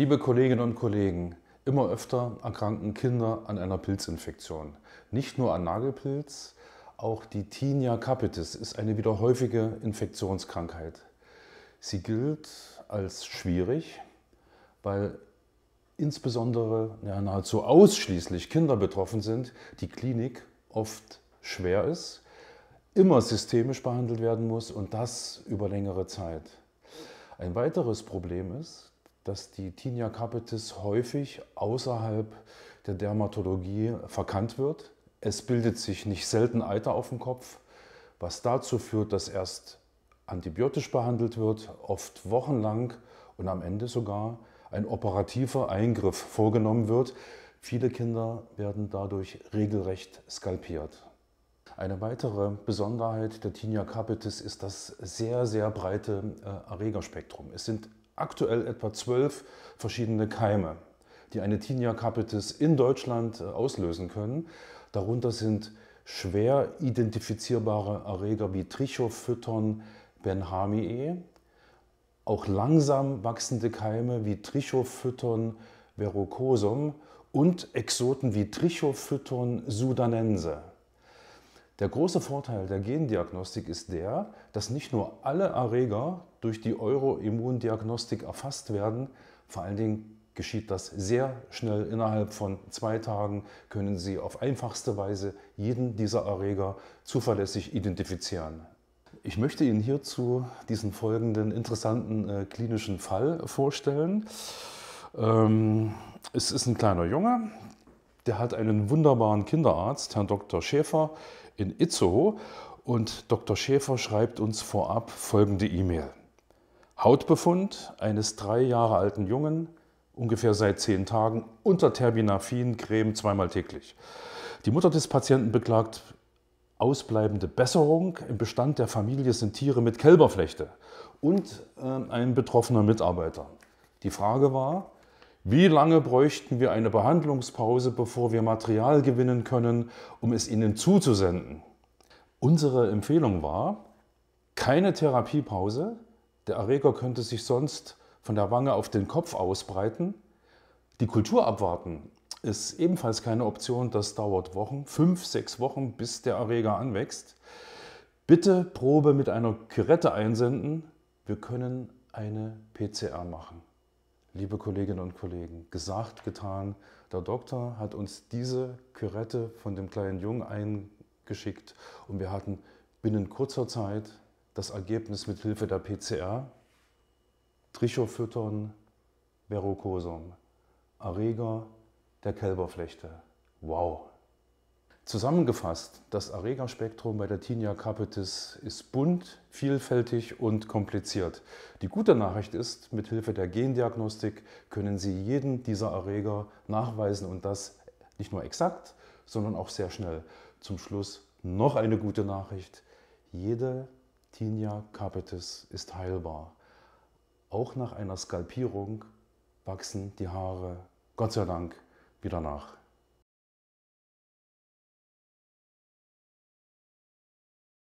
Liebe Kolleginnen und Kollegen, immer öfter erkranken Kinder an einer Pilzinfektion. Nicht nur an Nagelpilz, auch die Tinea capitis ist eine wieder häufige Infektionskrankheit. Sie gilt als schwierig, weil insbesondere ja, nahezu ausschließlich Kinder betroffen sind, die Klinik oft schwer ist, immer systemisch behandelt werden muss und das über längere Zeit. Ein weiteres Problem ist, dass die Tinea capitis häufig außerhalb der Dermatologie verkannt wird. Es bildet sich nicht selten Eiter auf dem Kopf, was dazu führt, dass erst antibiotisch behandelt wird, oft wochenlang und am Ende sogar ein operativer Eingriff vorgenommen wird. Viele Kinder werden dadurch regelrecht skalpiert. Eine weitere Besonderheit der Tinea capitis ist das sehr, sehr breite äh, Erregerspektrum. Es sind aktuell etwa zwölf verschiedene Keime, die eine Tinea capitis in Deutschland äh, auslösen können. Darunter sind schwer identifizierbare Erreger wie Trichophyton benhamiae, auch langsam wachsende Keime wie Trichophyton verrucosum und Exoten wie Trichophyton sudanense. Der große Vorteil der Gendiagnostik ist der, dass nicht nur alle Erreger durch die Euroimmundiagnostik erfasst werden, vor allen Dingen geschieht das sehr schnell. Innerhalb von zwei Tagen können Sie auf einfachste Weise jeden dieser Erreger zuverlässig identifizieren. Ich möchte Ihnen hierzu diesen folgenden interessanten äh, klinischen Fall vorstellen. Ähm, es ist ein kleiner Junge, der hat einen wunderbaren Kinderarzt, Herrn Dr. Schäfer in Itzehoe. Und Dr. Schäfer schreibt uns vorab folgende E-Mail. Hautbefund eines drei Jahre alten Jungen, ungefähr seit zehn Tagen, unter Terbinafin-Creme zweimal täglich. Die Mutter des Patienten beklagt ausbleibende Besserung. Im Bestand der Familie sind Tiere mit Kälberflechte und äh, ein betroffener Mitarbeiter. Die Frage war, wie lange bräuchten wir eine Behandlungspause, bevor wir Material gewinnen können, um es Ihnen zuzusenden? Unsere Empfehlung war, keine Therapiepause, der Erreger könnte sich sonst von der Wange auf den Kopf ausbreiten. Die Kultur abwarten ist ebenfalls keine Option, das dauert Wochen, fünf, sechs Wochen, bis der Erreger anwächst. Bitte Probe mit einer Kürette einsenden, wir können eine PCR machen liebe Kolleginnen und Kollegen, gesagt, getan. Der Doktor hat uns diese Kürette von dem kleinen Jungen eingeschickt und wir hatten binnen kurzer Zeit das Ergebnis mit Hilfe der PCR, Trichophyton Verrucosum, Erreger der Kälberflechte. Wow! Zusammengefasst, das Erregerspektrum bei der Tinea carpetis ist bunt, vielfältig und kompliziert. Die gute Nachricht ist, mit Hilfe der Gendiagnostik können Sie jeden dieser Erreger nachweisen und das nicht nur exakt, sondern auch sehr schnell. Zum Schluss noch eine gute Nachricht. Jede Tinea carpetis ist heilbar. Auch nach einer Skalpierung wachsen die Haare, Gott sei Dank, wieder nach.